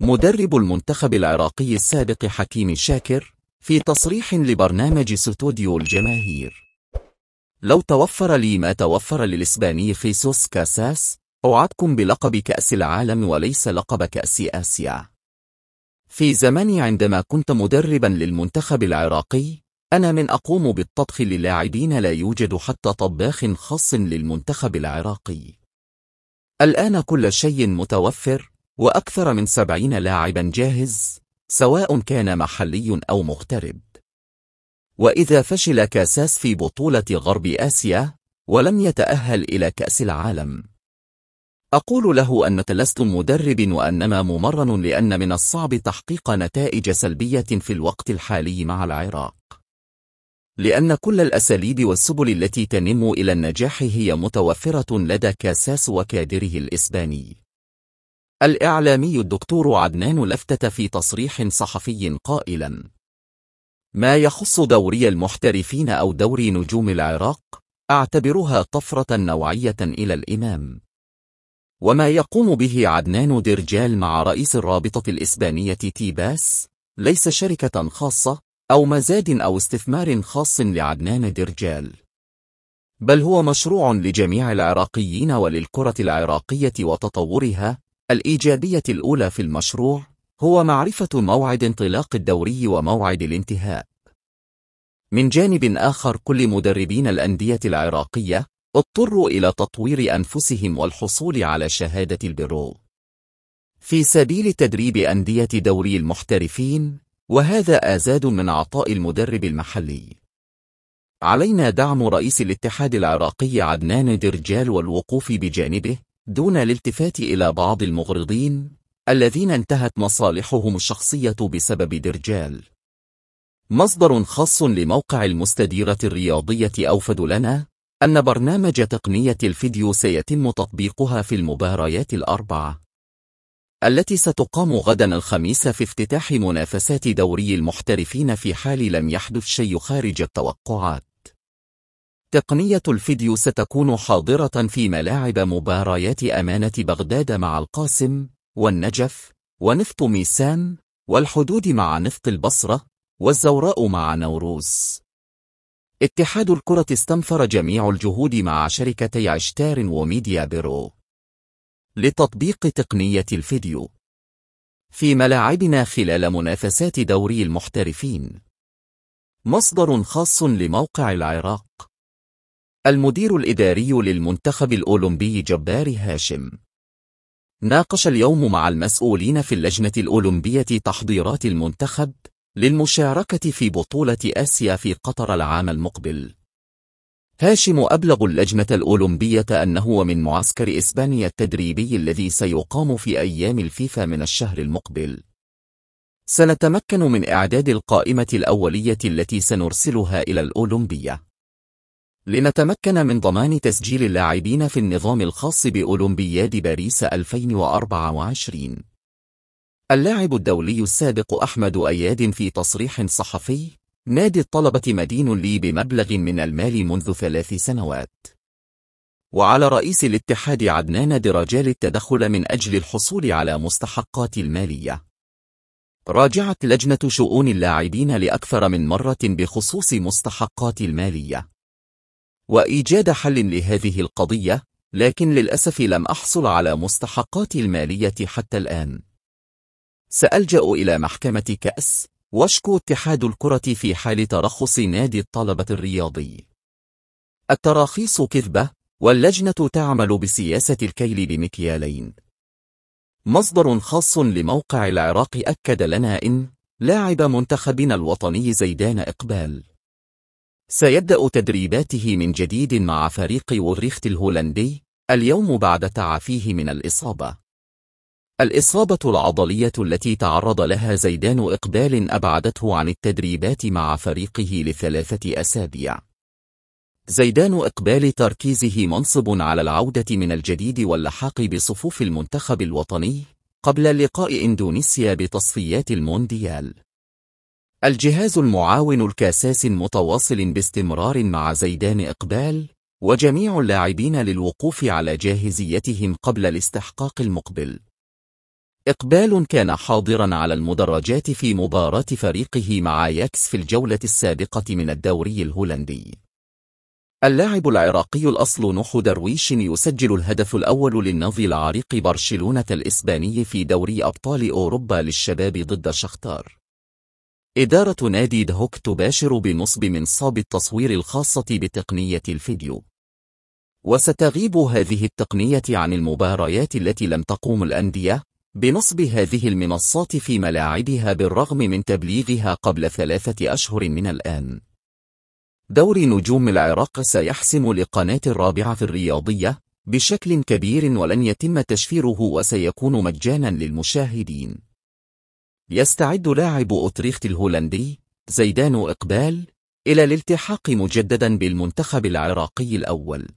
مدرب المنتخب العراقي السابق حكيم شاكر في تصريح لبرنامج ستوديو الجماهير لو توفر لي ما توفر للإسباني خيسوس كاساس أوعدكم بلقب كأس العالم وليس لقب كأس آسيا في زمني عندما كنت مدربا للمنتخب العراقي أنا من أقوم بالطبخ للاعبين لا يوجد حتى طباخ خاص للمنتخب العراقي الآن كل شيء متوفر وأكثر من سبعين لاعبا جاهز سواء كان محلي أو مغترب وإذا فشل كاساس في بطولة غرب آسيا ولم يتأهل إلى كأس العالم أقول له أنك لست مدرب وأنما ممرن لأن من الصعب تحقيق نتائج سلبية في الوقت الحالي مع العراق لأن كل الأساليب والسبل التي تنم إلى النجاح هي متوفرة لدى كاساس وكادره الإسباني الإعلامي الدكتور عدنان لفتة في تصريح صحفي قائلا ما يخص دوري المحترفين أو دوري نجوم العراق أعتبرها طفرة نوعية إلى الإمام وما يقوم به عدنان درجال مع رئيس الرابطة الإسبانية تيباس ليس شركة خاصة أو مزاد أو استثمار خاص لعدنان درجال بل هو مشروع لجميع العراقيين وللكرة العراقية وتطورها الإيجابية الأولى في المشروع هو معرفة موعد انطلاق الدوري وموعد الانتهاء. من جانب آخر كل مدربين الأندية العراقية اضطروا إلى تطوير أنفسهم والحصول على شهادة البرو في سبيل تدريب أندية دوري المحترفين وهذا آزاد من عطاء المدرب المحلي علينا دعم رئيس الاتحاد العراقي عدنان درجال والوقوف بجانبه دون الالتفات إلى بعض المغرضين الذين انتهت مصالحهم الشخصية بسبب درجال مصدر خاص لموقع المستديرة الرياضية أوفد لنا أن برنامج تقنية الفيديو سيتم تطبيقها في المباريات الأربعة التي ستقام غدا الخميس في افتتاح منافسات دوري المحترفين في حال لم يحدث شيء خارج التوقعات تقنية الفيديو ستكون حاضرة في ملاعب مباريات أمانة بغداد مع القاسم والنجف ونفط ميسان والحدود مع نفط البصرة والزوراء مع نوروز اتحاد الكرة استنفر جميع الجهود مع شركتي عشتار وميديا بيرو لتطبيق تقنية الفيديو في ملاعبنا خلال منافسات دوري المحترفين مصدر خاص لموقع العراق المدير الإداري للمنتخب الأولمبي جبار هاشم ناقش اليوم مع المسؤولين في اللجنة الأولمبية تحضيرات المنتخب للمشاركة في بطولة آسيا في قطر العام المقبل هاشم أبلغ اللجنة الأولمبية أنه من معسكر إسبانيا التدريبي الذي سيقام في أيام الفيفا من الشهر المقبل سنتمكن من إعداد القائمة الأولية التي سنرسلها إلى الأولمبية لنتمكن من ضمان تسجيل اللاعبين في النظام الخاص بأولمبياد باريس 2024 اللاعب الدولي السابق أحمد أياد في تصريح صحفي نادي الطلبة مدين لي بمبلغ من المال منذ ثلاث سنوات وعلى رئيس الاتحاد عدنان درجال التدخل من أجل الحصول على مستحقات المالية راجعت لجنة شؤون اللاعبين لأكثر من مرة بخصوص مستحقات المالية وإيجاد حل لهذه القضية لكن للأسف لم أحصل على مستحقاتي المالية حتى الآن سألجأ إلى محكمة كأس واشكو اتحاد الكرة في حال ترخص نادي الطلبة الرياضي التراخيص كذبة واللجنة تعمل بسياسة الكيل بمكيالين مصدر خاص لموقع العراق أكد لنا إن لاعب منتخبنا الوطني زيدان إقبال سيبدأ تدريباته من جديد مع فريق وريخت الهولندي اليوم بعد تعافيه من الإصابة. الإصابة العضلية التي تعرض لها زيدان إقبال أبعدته عن التدريبات مع فريقه لثلاثة أسابيع. زيدان إقبال تركيزه منصب على العودة من الجديد واللحاق بصفوف المنتخب الوطني قبل لقاء إندونيسيا بتصفيات المونديال. الجهاز المعاون الكاساس متواصل باستمرار مع زيدان إقبال وجميع اللاعبين للوقوف على جاهزيتهم قبل الاستحقاق المقبل إقبال كان حاضرا على المدرجات في مباراة فريقه مع ياكس في الجولة السابقة من الدوري الهولندي اللاعب العراقي الأصل نوح درويش يسجل الهدف الأول للنظي العريق برشلونة الإسباني في دوري أبطال أوروبا للشباب ضد شختار إدارة نادي دهوك تباشر بنصب منصاب التصوير الخاصة بتقنية الفيديو وستغيب هذه التقنية عن المباريات التي لم تقوم الأندية بنصب هذه المنصات في ملاعبها بالرغم من تبليغها قبل ثلاثة أشهر من الآن دور نجوم العراق سيحسم لقناة الرابعة في الرياضية بشكل كبير ولن يتم تشفيره وسيكون مجانا للمشاهدين يستعد لاعب أوتريخت الهولندي زيدان إقبال إلى الالتحاق مجددا بالمنتخب العراقي الأول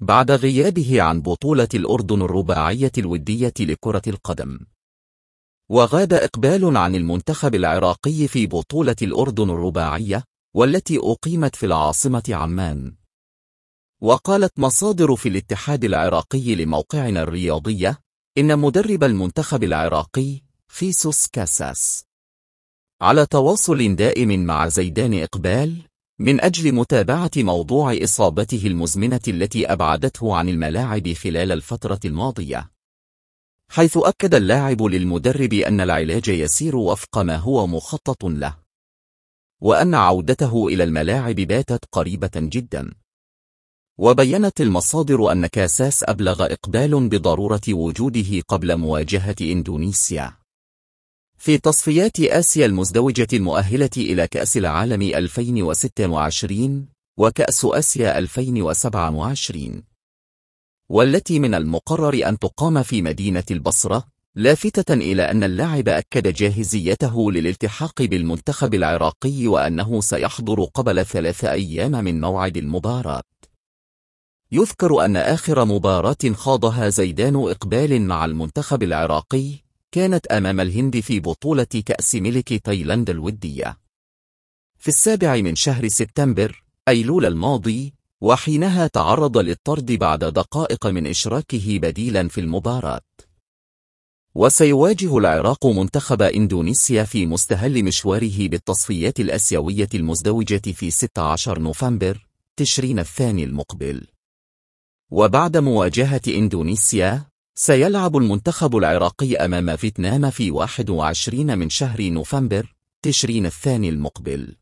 بعد غيابه عن بطولة الأردن الرباعية الودية لكرة القدم وغاب إقبال عن المنتخب العراقي في بطولة الأردن الرباعية والتي أقيمت في العاصمة عمان وقالت مصادر في الاتحاد العراقي لموقعنا الرياضية إن مدرب المنتخب العراقي خيسوس كاساس على تواصل دائم مع زيدان إقبال من أجل متابعة موضوع إصابته المزمنة التي أبعدته عن الملاعب خلال الفترة الماضية حيث أكد اللاعب للمدرب أن العلاج يسير وفق ما هو مخطط له وأن عودته إلى الملاعب باتت قريبة جدا وبينت المصادر أن كاساس أبلغ إقبال بضرورة وجوده قبل مواجهة إندونيسيا في تصفيات آسيا المزدوجة المؤهلة إلى كأس العالم 2026 وكأس آسيا 2027 والتي من المقرر أن تقام في مدينة البصرة لافتة إلى أن اللاعب أكد جاهزيته للالتحاق بالمنتخب العراقي وأنه سيحضر قبل ثلاث أيام من موعد المباراة يذكر أن آخر مباراة خاضها زيدان إقبال مع المنتخب العراقي كانت أمام الهند في بطولة كأس ملك تايلاند الودية في السابع من شهر سبتمبر أيلول الماضي وحينها تعرض للطرد بعد دقائق من إشراكه بديلا في المباراة وسيواجه العراق منتخب إندونيسيا في مستهل مشواره بالتصفيات الأسيوية المزدوجة في 16 نوفمبر تشرين الثاني المقبل وبعد مواجهة إندونيسيا سيلعب المنتخب العراقي أمام فيتنام في 21 من شهر نوفمبر تشرين الثاني المقبل